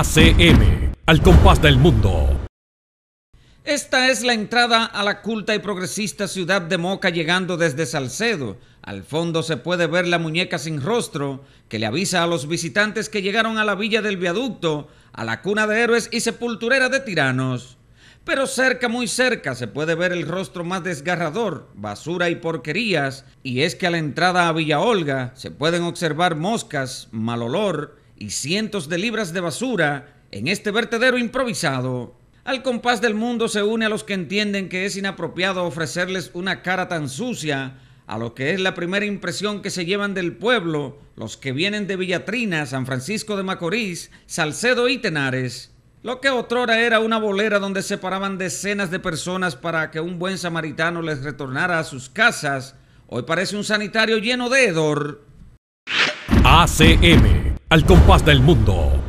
ACM, al compás del mundo. Esta es la entrada a la culta y progresista ciudad de Moca llegando desde Salcedo. Al fondo se puede ver la muñeca sin rostro que le avisa a los visitantes que llegaron a la villa del viaducto, a la cuna de héroes y sepulturera de tiranos. Pero cerca, muy cerca, se puede ver el rostro más desgarrador, basura y porquerías, y es que a la entrada a Villa Olga se pueden observar moscas, mal olor y cientos de libras de basura en este vertedero improvisado. Al compás del mundo se une a los que entienden que es inapropiado ofrecerles una cara tan sucia a lo que es la primera impresión que se llevan del pueblo los que vienen de Villatrina, San Francisco de Macorís, Salcedo y Tenares. Lo que otrora era una bolera donde se paraban decenas de personas para que un buen samaritano les retornara a sus casas, hoy parece un sanitario lleno de hedor. ACM al compás del mundo.